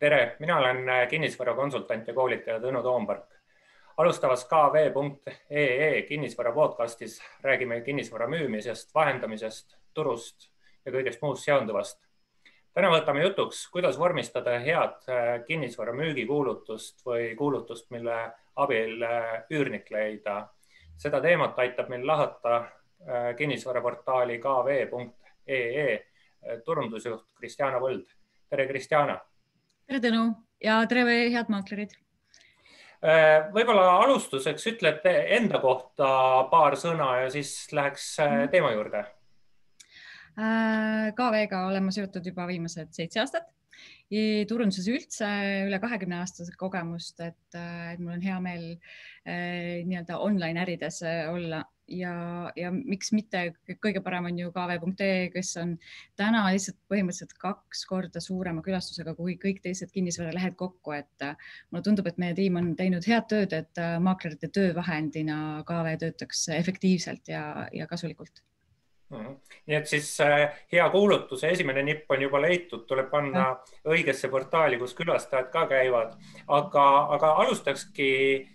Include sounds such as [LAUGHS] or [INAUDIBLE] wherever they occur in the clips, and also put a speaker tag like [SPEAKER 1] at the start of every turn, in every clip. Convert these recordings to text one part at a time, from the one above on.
[SPEAKER 1] tere, mina olen äh, kinnisvarakonsultant ja koolitaja Tõnu Toompark. alustavas kv.ee kinnisvara podcastis räägime kinnisvara müümisest, vahendamisest, turust ja kõigest muust seonduvast. täna võtame jutuks, kuidas vormistada head äh, kinnisvara müügikuulutust või kuulutust, mille abil äh, üürnik leida. seda teemat aitab meil lahata kinnisvaraportaali kv.ee e, turundusjuht Kristjana Põld. tere, Kristjana
[SPEAKER 2] tere, Tõnu ja tere, head maaklerid.
[SPEAKER 1] Äh, võib-olla alustuseks ütled enda kohta paar sõna ja siis läheks äh, mhm. teema juurde.
[SPEAKER 2] Äh, KV-ga olen ma seotud juba viimased seitse aastat turunduses üldse üle kahekümne aastase kogemust, et, et mul on hea meel eh, nii-öelda online ärides eh, olla ja, ja miks mitte, kõige parem on ju kv.ee, kes on täna lihtsalt põhimõtteliselt kaks korda suurema külastusega kui kõik teised kinnisvaralehed kokku, et eh, mulle tundub, et meie tiim on teinud head tööd, et eh, maaklerite töövahendina KV töötaks efektiivselt ja, ja kasulikult
[SPEAKER 1] Mhm. nii et siis äh, hea kuulutuse esimene nipp on juba leitud, tuleb panna mhm. õigesse portaali, kus külastajad ka käivad, aga, aga alustakski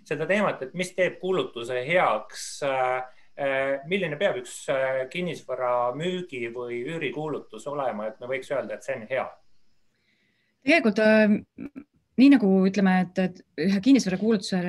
[SPEAKER 1] seda teemat, et mis teeb kuulutuse heaks. Äh, äh, milline peab üks kinnisvara müügi või üürikuulutus olema, et me võiks öelda, et see on hea?
[SPEAKER 2] tegelikult nii nagu ütleme, et, et ühe kinnisvarakuulutuse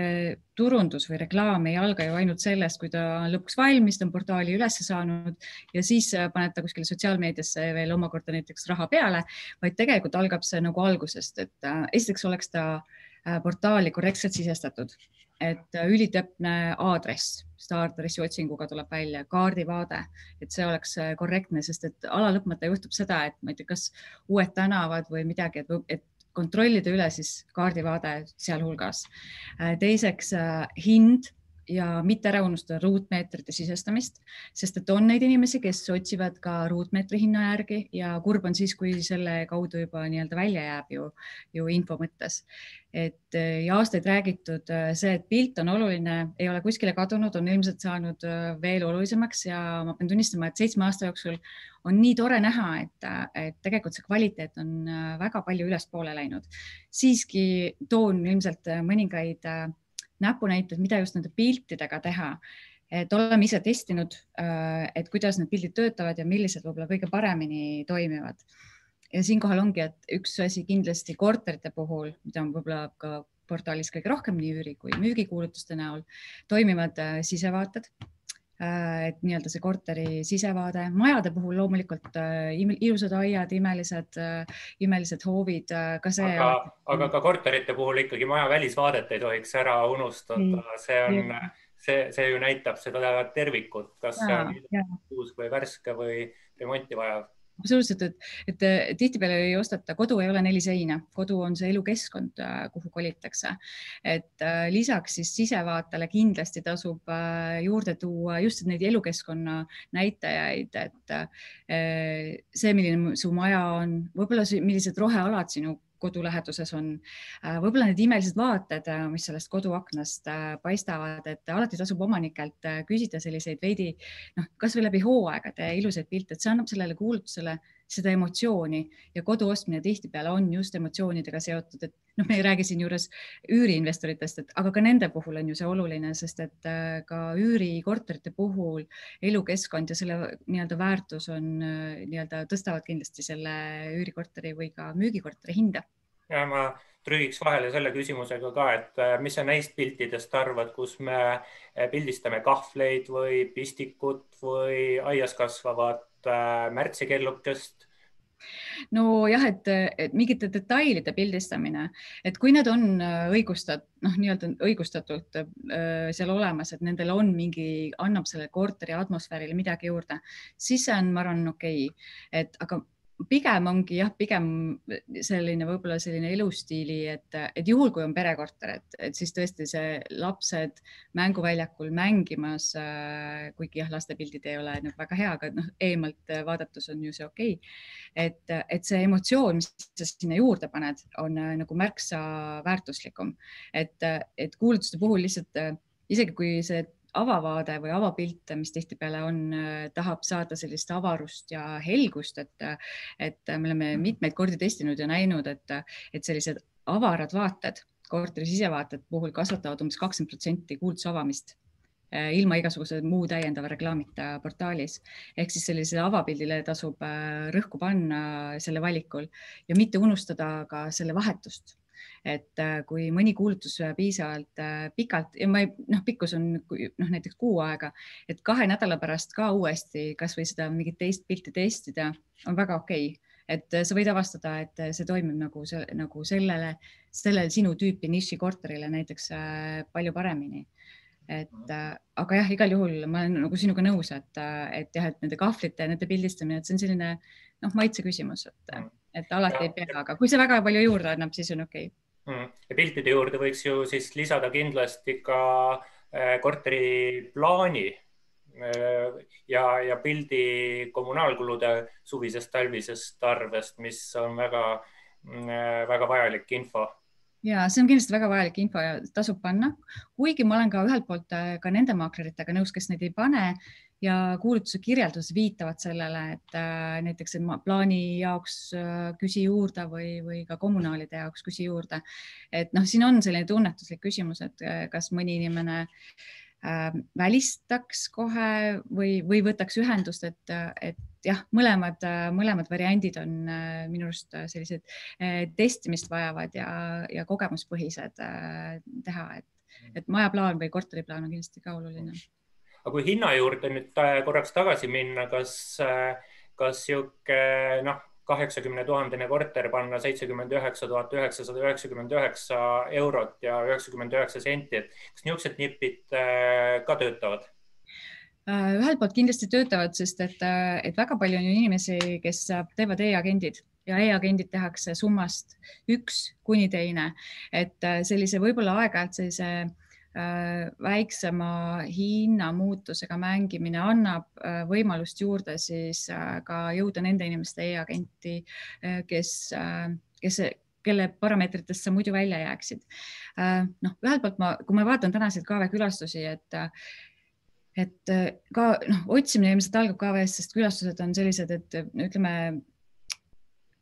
[SPEAKER 2] turundus või reklaam ei alga ju ainult sellest, kui ta on lõpuks valmis, ta on portaali üles saanud ja siis äh, paned ta kuskile sotsiaalmeediasse veel omakorda näiteks raha peale, vaid tegelikult algab see nagu algusest, et äh, esiteks oleks ta äh, portaali korrektselt sisestatud, et ülitäpne aadress, seda aadressi otsinguga tuleb välja, kaardivaade, et see oleks korrektne, sest et alalõpmata juhtub seda, et ma ei tea, kas uued tänavad või midagi, et, et kontrollida üle siis kaardivaade sealhulgas. Äh, teiseks äh, hind ja mitte ära unustada ruutmeetrite sisestamist, sest et on neid inimesi, kes otsivad ka ruutmeetri hinna järgi ja kurb on siis, kui selle kaudu juba nii-öelda välja jääb ju, ju info mõttes. et eh, ja aastaid räägitud eh, see, et pilt on oluline, ei ole kuskile kadunud, on ilmselt saanud eh, veel olulisemaks ja ma pean tunnistama, et seitsme aasta jooksul on nii tore näha, et, et tegelikult see kvaliteet on väga palju ülespoole läinud. siiski toon ilmselt mõningaid äh, näpunäited, mida just nende piltidega teha. et oleme ise testinud, äh, et kuidas need pildid töötavad ja millised võib-olla kõige paremini toimivad. ja siinkohal ongi, et üks asi kindlasti korterite puhul, mida on võib-olla ka portaalis kõige rohkem nii üüri kui müügikuulutuste näol, toimivad äh, sisevaated Äh, et nii-öelda see korteri sisevaade, majade puhul loomulikult äh, ilusad aiad, imelised, äh, imelised hoovid, ka see. aga,
[SPEAKER 1] aga ka korterite puhul ikkagi maja välisvaadet ei tohiks ära unustada, mm. see on, see, see ju näitab seda tervikut, kas ja, see on uus või värske või remonti vajav
[SPEAKER 2] absoluutselt, et, et tihtipeale ei osteta, kodu ei ole neli seina, kodu on see elukeskkond, äh, kuhu kolitakse. et äh, lisaks siis sisevaatele kindlasti tasub äh, juurde tuua just neid elukeskkonna näitajaid, et see, milline su maja on, võib-olla millised rohealad sinu kodu läheduses on. Äh, võib-olla need imelised vaated, äh, mis sellest koduaknast äh, paistavad, et alati tasub omanikelt küsida selliseid veidi noh, kasvõi läbi hooaegade ilusaid pilte, et see annab sellele kuulutusele seda emotsiooni ja kodu ostmine tihtipeale on just emotsioonidega seotud, et noh, me ei räägi siinjuures üüriinvestoritest, et aga ka nende puhul on ju see oluline, sest et äh, ka üürikorterite puhul elukeskkond ja selle nii-öelda väärtus on äh, nii-öelda tõstavad kindlasti selle üürikorteri või ka müügikorteri hinda.
[SPEAKER 1] ja ma trügiks vahele selle küsimusega ka, et äh, mis sa neist piltidest arvad, kus me pildistame kahvleid või pistikut või aias kasvavat Äh, märtsi kellukest?
[SPEAKER 2] nojah, et, et mingite detailide pildistamine, et kui need on äh, õigustat-, noh, nii-öelda õigustatult äh, seal olemas, et nendel on mingi, annab selle korteri atmosfäärile midagi juurde, siis see on, ma arvan, okei okay., et aga pigem ongi jah, pigem selline võib-olla selline elustiili, et, et juhul, kui on perekorter, et, et siis tõesti see lapsed mänguväljakul mängimas äh,, kuigi jah, laste pildid ei ole nagu väga hea, aga noh, eemalt vaadates on ju see okei okay.. et, et see emotsioon, mis sa sinna juurde paned, on äh, nagu märksa väärtuslikum, et, et kuulutuste puhul lihtsalt äh, isegi kui see avavaade või avapilt, mis tihtipeale on, äh, tahab saada sellist avarust ja helgust, et, et me oleme mhm. mitmeid kordi testinud ja näinud, et, et sellised avarad vaated korteri sisevaated puhul kasvatavad umbes kakskümmend protsenti kuulduse avamist äh, ilma igasuguse muu täiendava reklaamita portaalis. ehk siis sellisele avapildile tasub äh, rõhku panna selle valikul ja mitte unustada ka selle vahetust et äh, kui mõni kuulutus piisavalt äh, pikalt ja ma ei, noh, pikkus on noh, näiteks kuu aega, et kahe nädala pärast ka uuesti kasvõi seda mingit teist pilti testida on väga okei okay et äh, sa võid avastada, et see toimib nagu, nagu sellele, sellele sinu tüüpi nišikorterile näiteks palju paremini. et aga jah, igal juhul ma olen nagu sinuga nõus, et, et jah, et nende kahvlite, nende pildistamine, et see on selline noh, maitse küsimus, et mm et alati ja. ei pea, aga kui see väga palju juurde annab, siis on okei okay..
[SPEAKER 1] Mm. ja piltide juurde võiks ju siis lisada kindlasti ka äh, korteri plaani äh, ja, ja pildi kommunaalkulude suvisest talvisest arvest, mis on väga, mm, äh, väga vajalik info
[SPEAKER 2] ja see on kindlasti väga vajalik info ja tasub panna, kuigi ma olen ka ühelt poolt ka nende maakleritega nõus, kes neid ei pane, ja kuulutuse kirjeldus viitavad sellele, et äh, näiteks et plaani jaoks äh, küsi juurde või, või ka kommunaalide jaoks küsi juurde. et noh, siin on selline tunnetuslik küsimus, et äh, kas mõni inimene äh, välistaks kohe või, või võtaks ühendust, et, et jah, mõlemad, mõlemad variandid on minu arust sellised testimist vajavad ja, ja kogemuspõhised teha, et, et majaplaan või korteriplaan on kindlasti ka oluline
[SPEAKER 1] aga kui hinna juurde nüüd korraks tagasi minna, kas, kas niisugune noh, kaheksakümne tuhandene korter panna seitsekümmend üheksa tuhat üheksasada üheksakümmend üheksa eurot ja üheksakümmend üheksa senti, et kas niisugused nipid äh, ka töötavad?
[SPEAKER 2] Äh, ühelt poolt kindlasti töötavad, sest et, äh, et väga palju on ju inimesi, kes teevad e-agendid ja e-agendid tehakse summast üks kuni teine, et sellise võib-olla aeg-ajalt sellise Äh, väiksema hinnamuutusega mängimine annab äh, võimalust juurde siis äh, ka jõuda nende inimeste e-agenti, kes, kes kelle parameetritest sa muidu välja jääksid. noh, ühelt poolt ma, kui ma vaatan tänaseid KV külastusi, et et ka noh, otsimine ilmselt algab KV-st, sest külastused on sellised, et ütleme,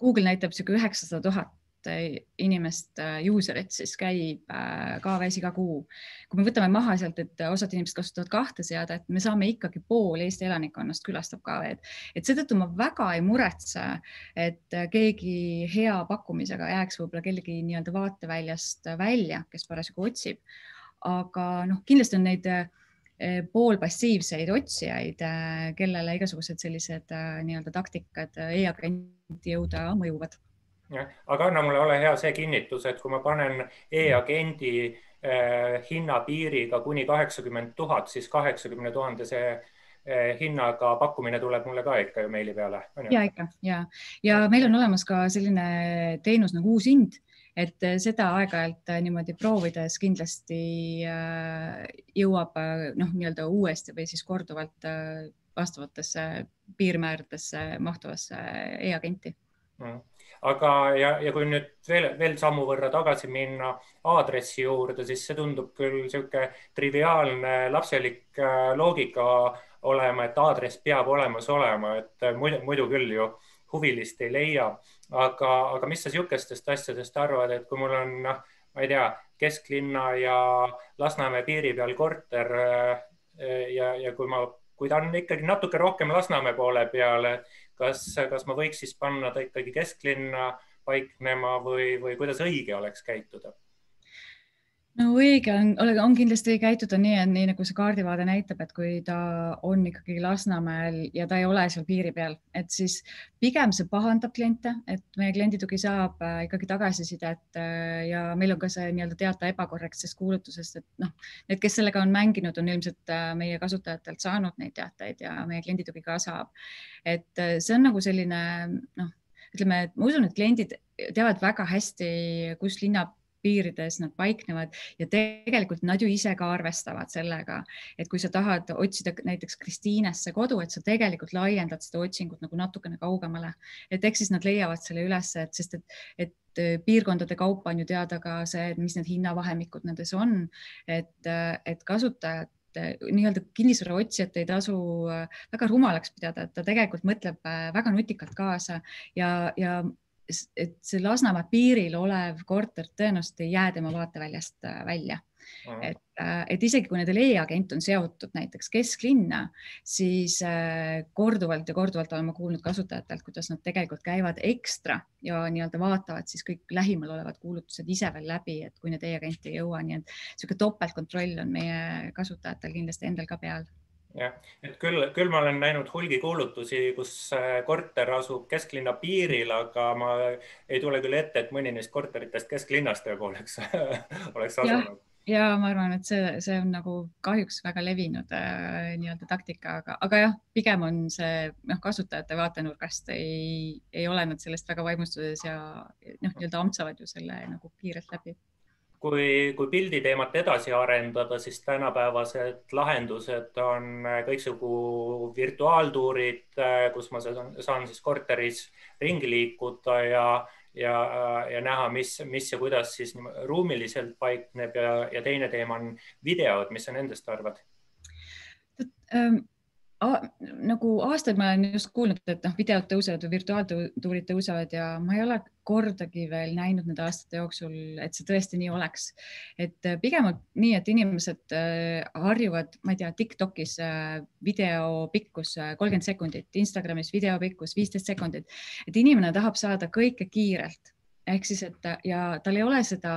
[SPEAKER 2] Google näitab niisugune üheksasada tuhat tuhat äh, inimest, äh, user'it siis käib äh, KAV-s iga kuu. kui me võtame maha sealt, et osad inimesed kasutavad kahte seadet, me saame ikkagi pool Eesti elanikkonnast külastab KAV-d, et seetõttu ma väga ei muretse, et keegi hea pakkumisega jääks võib-olla kellegi nii-öelda vaateväljast välja, kes parasjagu otsib. aga noh, kindlasti on neid poolpassiivseid otsijaid, kellele igasugused sellised nii-öelda taktikad e-agenti jõuda mõjuvad
[SPEAKER 1] aga anna mulle, ole hea, see kinnitus, et kui ma panen e-agendi eh, hinnapiiriga kuni kaheksakümmend tuhat, siis kaheksakümne tuhandese eh, äh, hinnaga pakkumine tuleb mulle ka ikka ju meili peale.
[SPEAKER 2] ja ikka ja, ja meil on olemas ka selline teenus nagu uus hind et äh, seda aeg-ajalt niimoodi proovides kindlasti jõuab noh, nii-öelda uuesti või siis korduvalt vastavatesse piirmääradesse mahtuvasse e-agenti
[SPEAKER 1] aga, ja, ja kui nüüd veel, veel sammu võrra tagasi minna aadressi juurde, siis see tundub küll niisugune triviaalne lapselik äh, loogika olema, et aadress peab olemas olema, et äh, muidu, muidu küll ju huvilist ei leia. aga, aga mis sa niisugustest asjadest arvad, et kui mul on, noh, ma ei tea, kesklinna ja Lasnamäe piiri peal korter äh, ja, ja kui ma, kui ta on ikkagi natuke rohkem Lasnamäe poole peale, kas, kas ma võiks siis panna ta ikkagi kesklinna paiknema või, või kuidas õige oleks käituda
[SPEAKER 2] no õige on, on kindlasti käituda nii, et nii nagu see kaardivaade näitab, et kui ta on ikkagi Lasnamäel ja ta ei ole seal piiri peal, et siis pigem see pahandab kliente, et meie klienditugi saab äh, ikkagi tagasisidet äh, ja meil on ka see nii-öelda teata ebakorrektsest kuulutusest, et noh, need, kes sellega on mänginud, on ilmselt äh, meie kasutajatelt saanud neid teateid ja meie klienditugi ka saab. et see on nagu selline noh, ütleme, et ma usun, et kliendid teavad väga hästi, kus linna piirides nad paiknevad ja tegelikult nad ju ise ka arvestavad sellega, et kui sa tahad otsida näiteks Kristiinesse kodu, et sa tegelikult laiendad seda otsingut nagu natukene kaugemale, et eks siis nad leiavad selle üles, et sest et, et äh, piirkondade kaupa on ju teada ka see, et mis need hinnavahemikud nendes on, et, äh, et kasutajad nii-öelda kinnisvara otsijat ei tasu äh, väga rumalaks pidada, et ta tegelikult mõtleb väga nutikalt kaasa ja, ja et see Lasnamäe piiril olev korter tõenäoliselt ei jää tema vaateväljast äh, välja mm.. et, äh, et isegi kui nende leeagent on seotud näiteks kesklinna, siis äh, korduvalt ja korduvalt olen ma kuulnud kasutajatelt, kuidas nad tegelikult käivad ekstra ja nii-öelda vaatavad siis kõik lähimal olevad kuulutused ise veel läbi, et kui need e-agent ei jõua, nii et niisugune topeltkontroll on meie kasutajatel kindlasti endal ka peal
[SPEAKER 1] jah, et küll, küll ma olen näinud hulgikuulutusi, kus äh, korter asub kesklinna piiril, aga ma ei tule küll ette, et mõni neist korteritest kesklinnas tegu oleks [LAUGHS] oleks asunud.
[SPEAKER 2] ja ma arvan, et see, see on nagu kahjuks väga levinud äh, nii-öelda taktika, aga, aga jah, pigem on see noh, kasutajate vaatenurgast ei, ei ole nad sellest väga vaimustuses ja noh, nii-öelda ampsavad ju selle nagu kiirelt läbi
[SPEAKER 1] kui, kui pildi teemat edasi arendada, siis tänapäevased lahendused on äh, kõiksugu virtuaaltuurid, äh, kus ma saan siis korteris ringi liikuda ja, ja, äh, ja näha, mis, mis ja kuidas siis ruumiliselt paikneb ja, ja teine teema on videod, mis sa nendest arvad?
[SPEAKER 2] Um nagu aastaid ma olen just kuulnud, et noh, videod tõusevad või virtuaaltuurid tõusevad ja ma ei ole kordagi veel näinud nende aastate jooksul, et see tõesti nii oleks. et äh, pigem on nii, et inimesed äh, harjuvad, ma ei tea, Tiktokis äh, video pikkus kolmkümmend sekundit, Instagramis video pikkus viisteist sekundit, et inimene tahab saada kõike kiirelt ehk siis, et ja tal ei ole seda,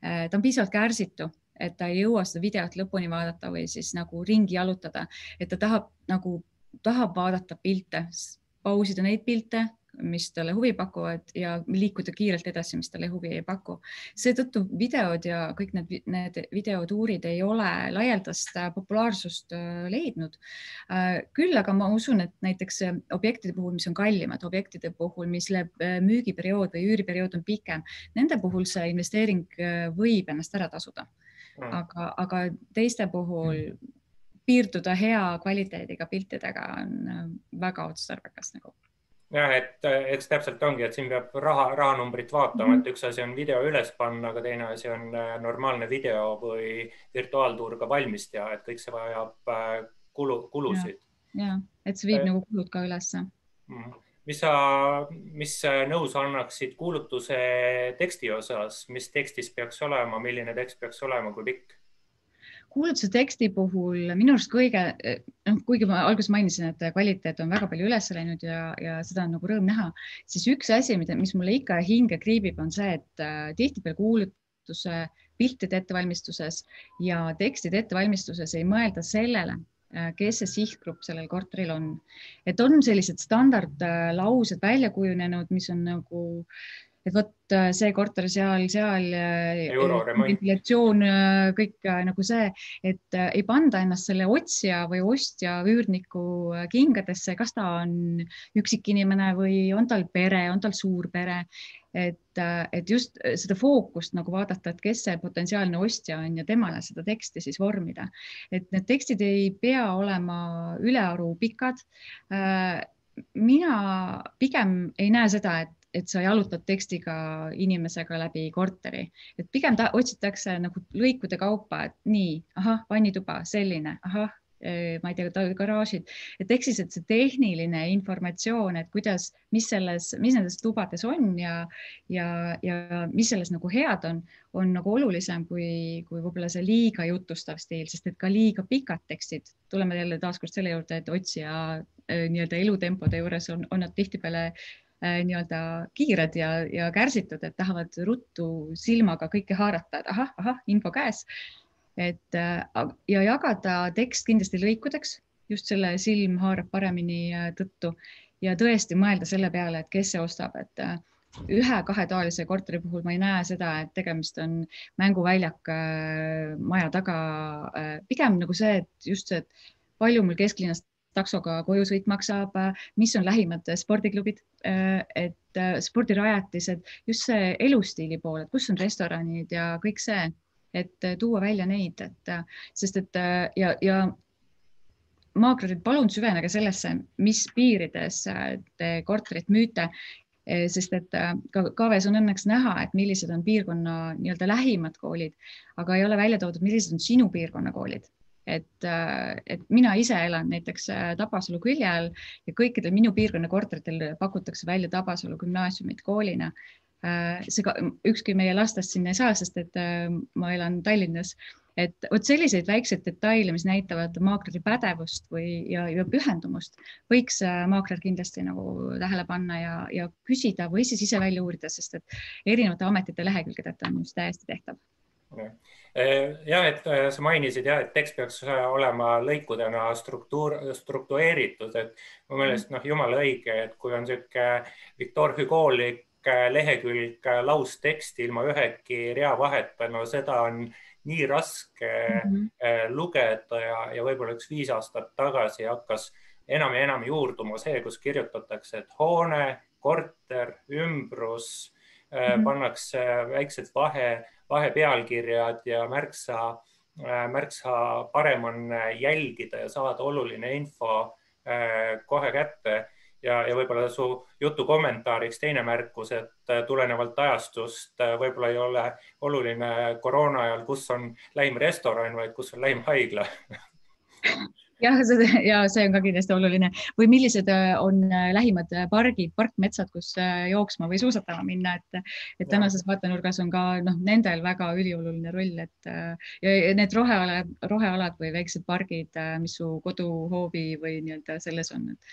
[SPEAKER 2] ta on piisavalt kärsitu et ta ei jõua seda videot lõpuni vaadata või siis nagu ringi jalutada, et ta tahab nagu, tahab vaadata pilte, pausida neid pilte, mis talle huvi pakuvad ja liikuda kiirelt edasi, mis talle huvi ei paku. seetõttu videod ja kõik need, need videotuurid ei ole laialdast äh, populaarsust äh, leidnud. Äh, küll aga ma usun, et näiteks objektide puhul, mis on kallimad, objektide puhul, mille müügiperiood või üüriperiood on pikem, nende puhul see investeering võib ennast ära tasuda Mm. aga, aga teiste puhul mm. piirduda hea kvaliteediga piltidega on äh, väga otstarbekas nagu
[SPEAKER 1] jah, et äh, eks täpselt ongi, et siin peab raha, rahanumbrit vaatama, et mhm. üks asi on video üles panna, aga teine asi on äh, normaalne video või virtuaaltuur ka valmis teha, et kõik see vajab kulu, kulusid.
[SPEAKER 2] ja, et see viib et... nagu kulud ka ülesse
[SPEAKER 1] mm. -hmm mis sa, mis nõus annaksid kuulutuse teksti osas, mis tekstis peaks olema, milline tekst peaks olema, kui pikk?
[SPEAKER 2] kuulutuse teksti puhul minu arust kõige, noh, kuigi ma alguses mainisin, et kvaliteet on väga palju üles läinud ja, ja seda on nagu rõõm näha, siis üks asi, mida, mis mulle ikka hinge kriibib, on see, et äh, tihtipeale kuulutuse piltide ettevalmistuses ja tekstide ettevalmistuses ei mõelda sellele, Äh, kes see sihtgrupp sellel korteril on. et on sellised standardlaused äh, välja kujunenud, mis on nagu, et vot äh, see korter seal, seal, ventilatsioon, kõik nagu see, et ei panda ennast selle otsija või ostja üürniku kingadesse, kas ta on üksik inimene või on tal pere, on tal suur pere, et, et just äh, seda fookust nagu vaadata, et kes see potentsiaalne ostja on ja temale seda teksti siis vormida. et need tekstid ei pea olema ülearu pikad. Äh, mina pigem ei näe seda, et, et sa jalutad tekstiga inimesega läbi korteri, et pigem ta otsitakse nagu lõikude kaupa, et nii, ahah, vannituba, selline, ahah Äh, ma ei tea, garaažid, et ehk siis, et see tehniline informatsioon, et kuidas, mis selles, mis nendes tubades on ja, ja, ja mis selles nagu head on, on nagu olulisem kui, kui võib-olla see liiga jutustav stiil, sest et ka liiga pikad tekstid, tuleme jälle taaskord selle juurde, et otsija äh, nii-öelda elutempode juures on, on nad tihtipeale äh, nii-öelda kiired ja, ja kärsitud, et tahavad ruttu silmaga kõike haarata, et ahah, ahah, info käes et äh, ja jagada tekst kindlasti lõikudeks, just selle silm haarab paremini äh, tõttu ja tõesti mõelda selle peale, et kes see ostab, et äh, ühe-kahetoalise korteri puhul ma ei näe seda, et tegemist on mänguväljak maja taga. pigem nagu see, et just see, et palju mul kesklinnast taksoga koju sõit maksab, mis on lähimad spordiklubid, et spordirajatised, just see elustiili pool, et kus on restoranid ja kõik see et äh, tuua välja neid, et äh, sest et äh, ja, ja maaklerid, palun süvenege sellesse, mis piirides te korterit müüte, e, sest et ka KV-s on õnneks näha, et millised on piirkonna nii-öelda lähimad koolid, aga ei ole välja toodud, millised on sinu piirkonna koolid et, et mina ise elan näiteks Tabasalu külje all ja kõikidel minu piirkonna korteritel pakutakse välja Tabasalu gümnaasiumit koolina Äh, seega ükski meie lastest sinna ei saa, sest et äh, ma elan Tallinnas. et vot selliseid väikseid detaile, mis näitavad maakleri pädevust või, ja, ja pühendumust, võiks äh, maakler kindlasti nagu tähele panna ja, ja küsida või siis ise välja uurida, sest et erinevate ametite lehekülgedelt on just täiesti tehtav
[SPEAKER 1] ja et sa mainisid ja, et tekst peaks olema lõikudena struktuur, struktureeritud, et mu meelest noh, jumala õige, et kui on niisugune Victor Hugo'lik pikk lehekülg äh, lausteksti ilma ühegi rea vaheta, no seda on nii raske mm -hmm. lugeda ja, ja võib-olla üks viis aastat tagasi hakkas enam ja enam juurduma see, kus kirjutatakse, et hoone, korter, ümbrus mm, -hmm. pannakse väiksed vahe, vahepealkirjad ja märksa, märksa parem on jälgida ja saada oluline info kohe kätte ja, ja võib-olla su jutu kommentaariks teine märkus, et äh, tulenevalt ajastust äh, võib-olla ei ole oluline koroona ajal, kus on lähim restoran, vaid kus on lähim haigla [LAUGHS]
[SPEAKER 2] jah, ja see on ka kindlasti oluline või millised äh, on lähimad pargid, parkmetsad, kus jooksma või suusatama minna, et, et tänases vaatenurgas on ka noh, nendel väga ülioluline roll, et ja need rohealad, rohealad või väiksed pargid, mis su koduhoovi või nii-öelda selles on, et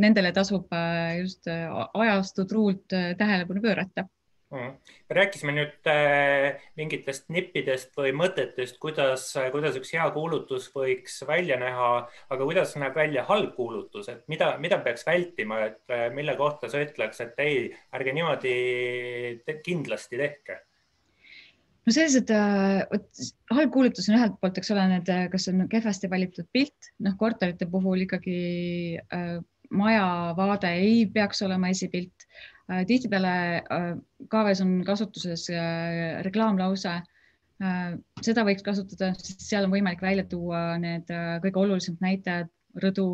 [SPEAKER 2] nendele tasub äh, just äh, ajastu truult äh, tähelepanu pöörata
[SPEAKER 1] mhm. rääkisime nüüd mingitest nippidest või mõtetest, kuidas, kuidas üks hea kuulutus võiks välja näha, aga kuidas näeb välja halb kuulutus, et mida, mida peaks vältima, et mille kohta sa ütleks, et ei, ärge niimoodi te kindlasti tehke?
[SPEAKER 2] no sellised, vot halb kuulutus on ühelt poolt, eks ole, need, kas on kehvasti valitud pilt, noh korterite puhul ikkagi äh, majavaade ei peaks olema esipilt. Äh, tihtipeale äh, KV-s on kasutuses äh, reklaamlause. seda võiks kasutada, sest seal on võimalik välja tuua need kõige olulisemad näitajad, rõdu,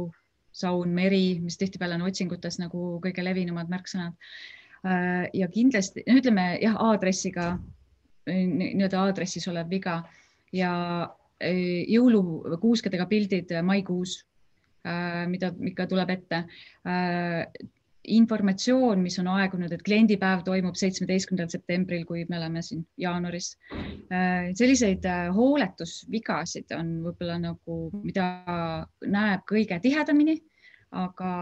[SPEAKER 2] saun, meri, mis tihtipeale on otsingutes nagu kõige levinumad märksõnad. ja kindlasti, no ütleme jah, aadressiga, nii-öelda aadressis olev viga ja jõulukuuskedega pildid maikuus Äh, mida ikka tuleb ette äh, informatsioon, mis on aegunud, et kliendipäev toimub seitsmeteistkümnendal septembril, kui me oleme siin jaanuaris. Äh, selliseid hooletusvigasid on võib-olla nagu, mida näeb kõige tihedamini, aga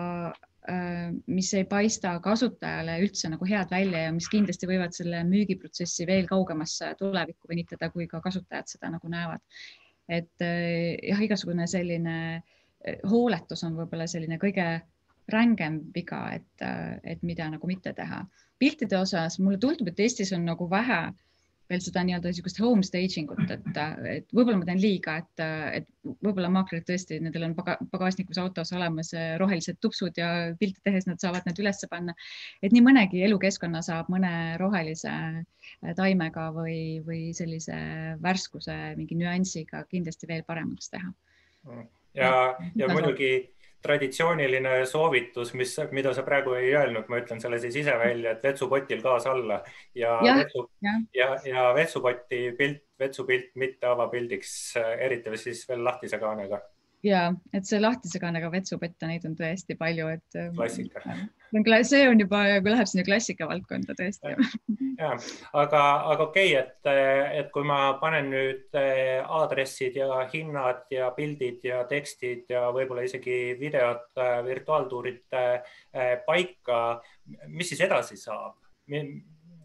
[SPEAKER 2] mis ei paista kasutajale üldse nagu head välja ja mis kindlasti võivad selle müügiprotsessi veel kaugemasse tulevikku venitada, kui ka kasutajad seda nagu näevad. et jah, igasugune selline äh, Eh, hooletus on võib-olla selline kõige rängem viga, et, äh, et mida nagu mitte teha. piltide osas mulle tundub, et Eestis on nagu vähe veel seda nii-öelda niisugust home staging ut, et, äh, et võib-olla ma teen liiga, et, äh, et võib-olla maaklerid tõesti, nendel on paga, pagasnikus autos olemas rohelised tupsud ja pilte tehes nad saavad need üles panna. et nii mõnegi elukeskkonna saab mõne rohelise taimega või, või sellise värskuse mingi nüansiga kindlasti veel paremaks teha mm
[SPEAKER 1] ja, ja muidugi traditsiooniline soovitus, mis, mida sa praegu ei öelnud, ma ütlen selle siis ise välja, et vetsupotil gaas alla ja, ja, vetsu, ja. ja, ja vetsupoti pilt, vetsupilt mitte avapildiks, eriti siis veel lahtise kaanega.
[SPEAKER 2] ja et see lahtise kaanega vetsupette, neid on tõesti palju, et. Ähm, klassika äh, no see on juba, kui nagu läheb sinna klassika valdkonda tõesti.
[SPEAKER 1] ja, aga, aga okei okay,, et, et kui ma panen nüüd eh, aadressid ja hinnad ja pildid ja tekstid ja võib-olla isegi videod, eh, virtuaaltuurid eh, paika, mis siis edasi saab?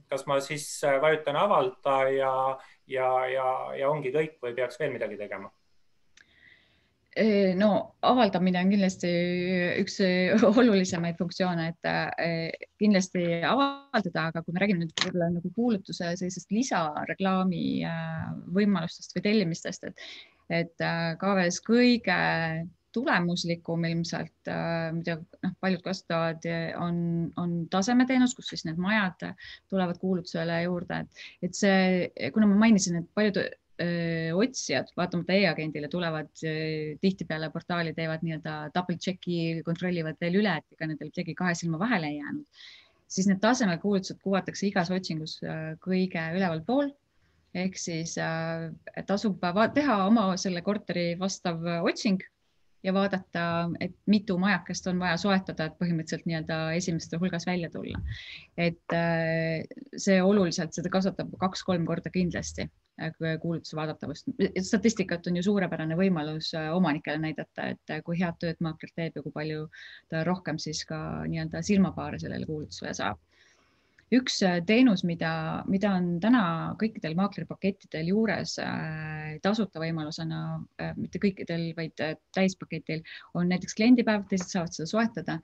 [SPEAKER 1] kas ma siis vajutan avalda ja, ja, ja, ja ongi kõik või peaks veel midagi tegema?
[SPEAKER 2] no avaldamine on kindlasti üks [LAUGHS] olulisemaid funktsioone, et äh, kindlasti avaldada, aga kui me räägime nüüd võib-olla nagu kuulutuse sellisest lisareklaami äh, võimalustest või tellimistest, et et äh, KV-s kõige tulemuslikum ilmselt, mida noh, paljud kasutavad, on, on tasemeteenus, kus siis need majad tulevad kuulutusele juurde, et, et see, kuna ma mainisin, et paljud Äh, otsijad, vaatamata e-agendile, tulevad äh, tihtipeale portaali, teevad nii-öelda double check'i, kontrollivad veel üle, et ega nendel midagi kahe silma vahele ei jäänud, siis need tasemekuludused kuvatakse igas otsingus äh, kõige ülevalpool ehk siis tasub teha oma selle korteri vastav otsing ja vaadata, et mitu majakest on vaja soetada, et põhimõtteliselt nii-öelda esimeste hulgas välja tulla. et äh, see oluliselt seda kasvatab kaks-kolm korda kindlasti äh, kuulutuse vaadatavust. statistikat on ju suurepärane võimalus äh, omanikele näidata, et kui head tööd maakler teeb ja kui palju ta rohkem siis ka nii-öelda silmapaare sellele kuulutusele saab üks äh, teenus, mida, mida on täna kõikidel maakleripakettidel juures äh, tasuta võimalusena, äh, mitte kõikidel, vaid täispaketil, on näiteks kliendipäev, teised saavad seda soetada.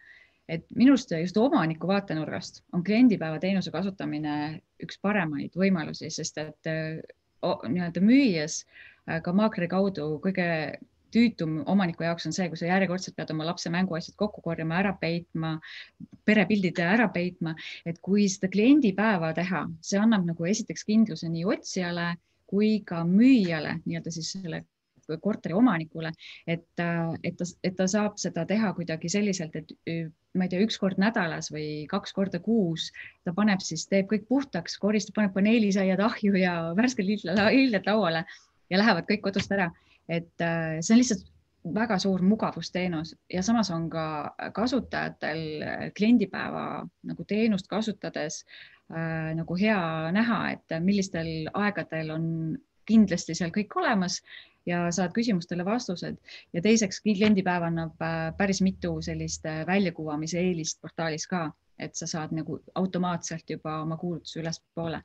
[SPEAKER 2] et minu arust just omaniku vaatenurgast on kliendipäeva teenuse kasutamine üks paremaid võimalusi, sest et nii-öelda müües ka maakleri kaudu kõige tüütum omaniku jaoks on see, kui sa järjekordselt pead oma lapse mänguasjad kokku korjama, ära peitma, perepildid ära peitma, et kui seda kliendipäeva teha, see annab nagu esiteks kindluse nii otsijale kui ka müüjale, nii-öelda siis selle korteri omanikule, et, et ta, et ta saab seda teha kuidagi selliselt, et ma ei tea, üks kord nädalas või kaks korda kuus ta paneb siis, teeb kõik puhtaks, koristab, paneb paneelisaiad ahju ja värske lilled lauale ja lähevad kõik kodust ära et äh, see on lihtsalt väga suur mugavusteenus ja samas on ka kasutajatel äh, kliendipäeva nagu teenust kasutades äh, nagu hea näha, et millistel aegadel on kindlasti seal kõik olemas ja saad küsimustele vastused ja teiseks kliendipäev annab äh, päris mitu sellist väljakuvamise eelist portaalis ka et sa saad nagu automaatselt juba oma kuulutuse ülespoole.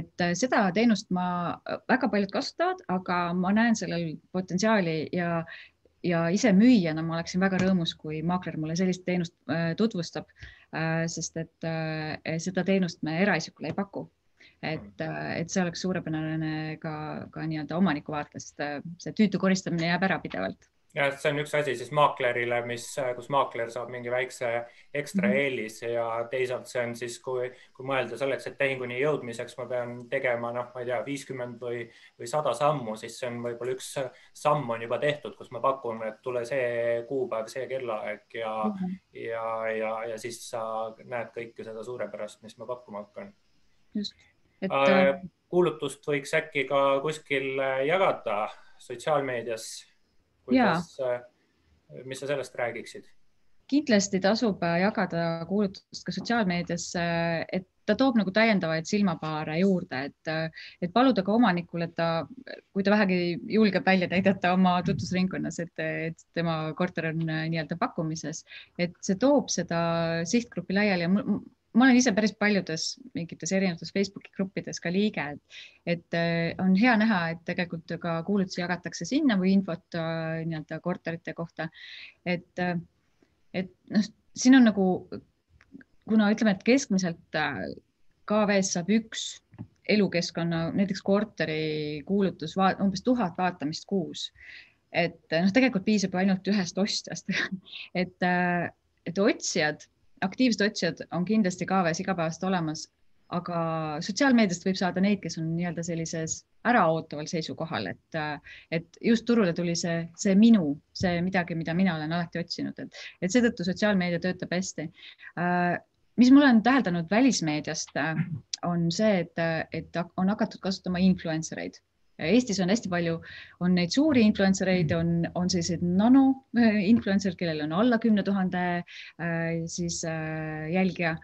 [SPEAKER 2] et äh, seda teenust ma, äh, väga paljud kasutavad, aga ma näen sellel potentsiaali ja, ja ise müüjana ma oleksin väga rõõmus, kui maakler mulle sellist teenust äh, tutvustab, sest et seda teenust me eraisikule ei paku et, et see oleks suurepärane ka, ka nii-öelda omaniku vaatest, see tüütu koristamine jääb ära pidevalt
[SPEAKER 1] jah, see on üks asi siis maaklerile, mis, kus maakler saab mingi väikse ekstra mm -hmm. eelise ja teisalt see on siis, kui, kui mõelda selleks, et tehinguni jõudmiseks ma pean tegema, noh, ma ei tea, viiskümmend või, või sada sammu, siis see on võib-olla üks samm on juba tehtud, kus ma pakun, et tule see kuupäev, see kellaaeg ja mm, -hmm. ja, ja, ja siis sa näed kõike seda suurepärast, mis ma pakkuma hakkan.
[SPEAKER 2] just, et äh, äh
[SPEAKER 1] kuulutust võiks äkki ka kuskil jagada sotsiaalmeedias kuidas, äh, mis sa sellest räägiksid?
[SPEAKER 2] kindlasti tasub äh, jagada kuulutust ka sotsiaalmeedias, et ta toob nagu täiendavaid silmapaare juurde, et, äh, et paluda ka omanikul, et ta, kui ta vähegi julgeb välja täidata oma tutvusringkonnas, et, et tema korter on nii-öelda pakkumises, et see toob seda sihtgruppi laiali ja ma olen ise päris paljudes mingites erinevates Facebooki gruppides ka liige, et, et äh, on hea näha, et tegelikult ka kuulutusi jagatakse sinna või infot äh, nii-öelda korterite kohta. et, äh, et noh, siin on nagu, kuna ütleme, et keskmiselt KV-s saab üks elukeskkonna, näiteks korteri kuulutus umbes tuhat vaatamist kuus. et noh, tegelikult piisab ainult ühest ostjast [LAUGHS] et, et otsijad aktiivsed otsijad on kindlasti KV-s igapäevaselt olemas, aga sotsiaalmeediast võib saada neid, kes on nii-öelda sellises äraootaval seisukohal, et, et just turule tuli see, see minu, see midagi, mida mina olen alati otsinud, et, et seetõttu sotsiaalmeedia töötab hästi äh,. mis ma olen täheldanud välismeediast, on see, et, et on hakatud kasutama influencer eid Eestis on hästi palju, on neid suuri influencer eid, mm. on, on selliseid nano äh, influencer, kellel on alla kümne tuhande äh, siis äh, jälgija,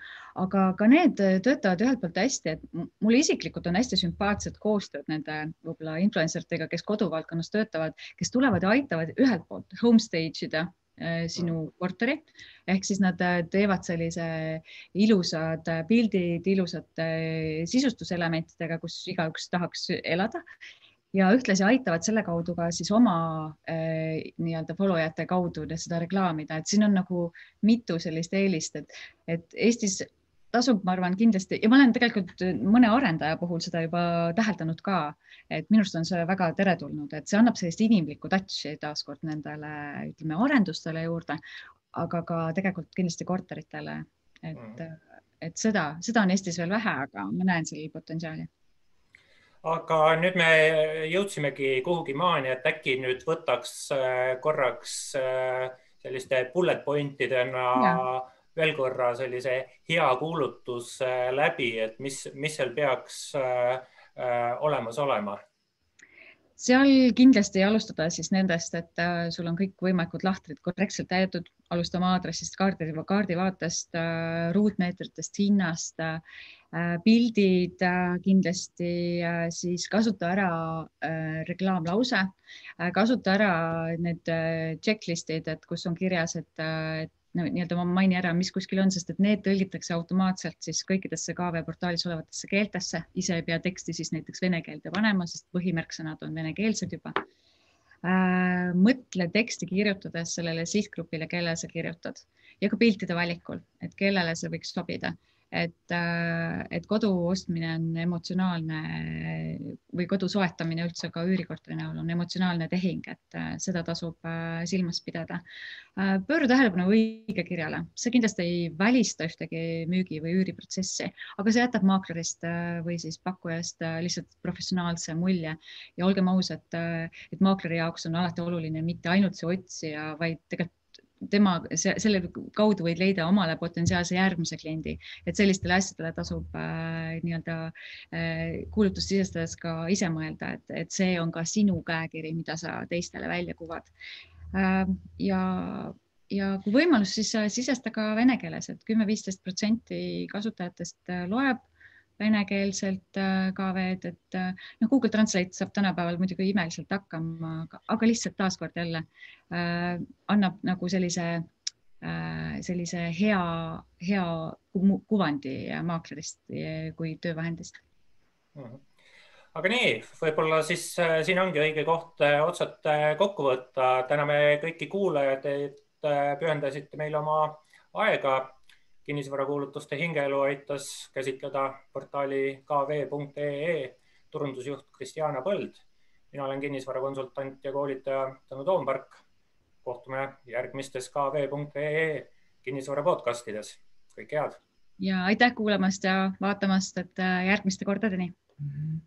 [SPEAKER 2] aga ka need töötavad ühelt poolt hästi, et mulle isiklikult on hästi sümpaatsed koostööd nende võib-olla influencer itega, kes koduvaldkonnas töötavad, kes tulevad ja aitavad ühelt poolt homestage ida sinu mm. korteri ehk siis nad teevad sellise ilusad pildid ilusate sisustuselementidega, kus igaüks tahaks elada ja ühtlasi aitavad selle kaudu ka siis oma äh, nii-öelda follow jate kaudu seda reklaamida, et siin on nagu mitu sellist eelist, et, et Eestis tasub, ma arvan kindlasti ja ma olen tegelikult mõne arendaja puhul seda juba täheldanud ka, et minu arust on see väga teretulnud, et see annab sellist inimlikku touch'i taaskord nendele, ütleme arendustele juurde, aga ka tegelikult kindlasti korteritele, et mm, -hmm. et seda, seda on Eestis veel vähe, aga ma näen sellel potentsiaali
[SPEAKER 1] aga nüüd me jõudsimegi kuhugi maani, et äkki nüüd võtaks äh, korraks äh, selliste bullet point idena ja. veel korra sellise hea kuulutuse läbi, et mis, mis seal peaks äh, olemas olema
[SPEAKER 2] seal kindlasti alustada siis nendest, et äh, sul on kõik võimalikud lahtrid korrektselt täidetud, alustama aadressist, kaardi, kaardivaatest, äh, ruutmeetritest, hinnast, äh, pildid kindlasti, siis kasuta ära reklaamlause, kasuta ära need checklist'id, et kus on kirjas, et, et nii-öelda ma mainin ära, mis kuskil on, sest et need tõlgitakse automaatselt siis kõikidesse KV portaalis olevatesse keeltesse, ise ei pea teksti siis näiteks vene keelde panema, sest põhimärksõnad on venekeelsed juba. Äh, mõtle teksti kirjutades sellele sihtgrupile, kellele sa kirjutad ja ka piltide valikul, et kellele see võiks sobida et, äh, et kodu ostmine on emotsionaalne või kodu soetamine üldse ka üürikorteri näol on emotsionaalne tehing, et äh, seda tasub äh, silmas pidada. pööra tähelepanu õigekirjale, see kindlasti ei välista ühtegi müügi või üüriprotsessi, aga see jätab maaklerist või siis pakkujast lihtsalt professionaalse mulje ja olgem ausad, et maakleri jaoks on alati oluline mitte ainult see otsija, vaid tegelikult tema, selle kaudu võid leida omale potentsiaalse järgmise kliendi, et sellistele asjadele tasub äh, nii-öelda äh, kuulutust sisestades ka ise mõelda, et, et see on ka sinu käekiri, mida sa teistele välja kuvad äh,. ja, ja kui võimalus, siis sisesta ka vene keeles et, et kümme-viisteist protsenti kasutajatest äh, loeb venekeelselt äh, ka veel, et äh, noh, Google Translate saab tänapäeval muidugi imeliselt hakkama, aga lihtsalt taaskord jälle äh, annab nagu sellise äh,, sellise hea, hea kuvandi maaklerist kui töövahendist
[SPEAKER 1] aga nii, võib-olla siis äh, siin ongi õige koht otsad kokku võtta. täname kõiki kuulajaid, et pühendasite meile oma aega kinnisvarakuulutuste hingeelu aitas käsitleda portaali kv.ee turundusjuht Kristjana Põld. mina olen kinnisvarakonsultant ja koolitaja Tõnu Toompark. kohtume järgmistes kv.ee kinnisvara podcastides. kõike head.
[SPEAKER 2] ja aitäh kuulamast ja vaatamast, et äh, järgmiste kordadeni mm. -hmm.